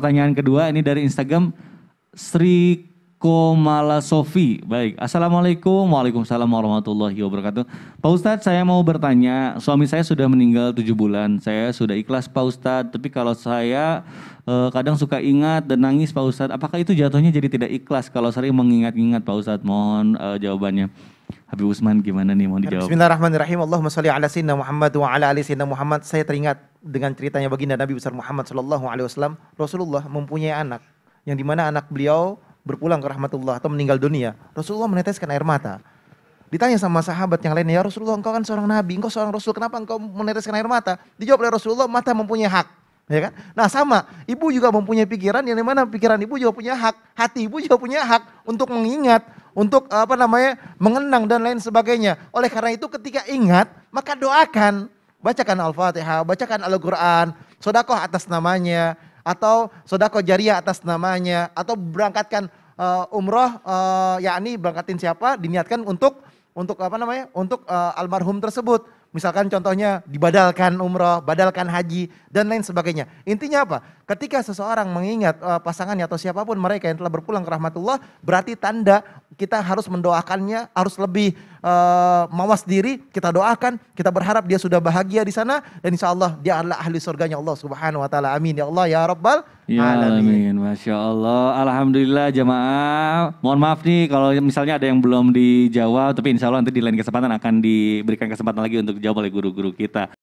pertanyaan kedua ini dari Instagram Sri Komala Sofi. Baik, Assalamualaikum. Waalaikumsalam warahmatullahi wabarakatuh. Pak Ustadz, saya mau bertanya, suami saya sudah meninggal tujuh bulan. Saya sudah ikhlas Pak Ustadz, tapi kalau saya eh, kadang suka ingat dan nangis Pak Ustadz, apakah itu jatuhnya jadi tidak ikhlas kalau sering mengingat-ingat Pak Ustadz? Mohon eh, jawabannya. Habib Usman gimana nih mau dijawab? Bismillahirrahmanirrahim. Allahumma sholli ala sayyidina Muhammad wa ala ali sayyidina Muhammad. Saya teringat dengan ceritanya baginda Nabi besar Muhammad sallallahu alaihi wasallam, Rasulullah mempunyai anak yang dimana anak beliau berpulang ke rahmatullah atau meninggal dunia, Rasulullah meneteskan air mata. Ditanya sama sahabat yang lainnya, ya Rasulullah engkau kan seorang nabi, engkau seorang rasul, kenapa engkau meneteskan air mata? Dijawab oleh Rasulullah, mata mempunyai hak. Ya kan? Nah sama, ibu juga mempunyai pikiran yang dimana pikiran ibu juga punya hak, hati ibu juga punya hak untuk mengingat, untuk eh, apa namanya mengenang dan lain sebagainya. Oleh karena itu ketika ingat, maka doakan. Bacakan Al-Fatihah, bacakan Al-Quran, sodakoh atas namanya, atau sodako jariah atas namanya atau berangkatkan uh, umroh uh, yakni berangkatin siapa diniatkan untuk untuk apa namanya untuk uh, almarhum tersebut misalkan contohnya dibadalkan umroh badalkan haji dan lain sebagainya intinya apa ketika seseorang mengingat uh, pasangannya atau siapapun mereka yang telah berpulang ke rahmatullah berarti tanda kita harus mendoakannya harus lebih uh, mawas diri, kita doakan, kita berharap dia sudah bahagia di sana dan insya Allah dia adalah ahli surganya Allah Subhanahu wa taala. Amin ya Allah ya Rabbal Ya alamin. Masya Allah. Alhamdulillah jemaah, Mohon maaf nih kalau misalnya ada yang belum dijawab. Tapi insya Allah nanti di lain kesempatan akan diberikan kesempatan lagi untuk dijawab oleh guru-guru kita.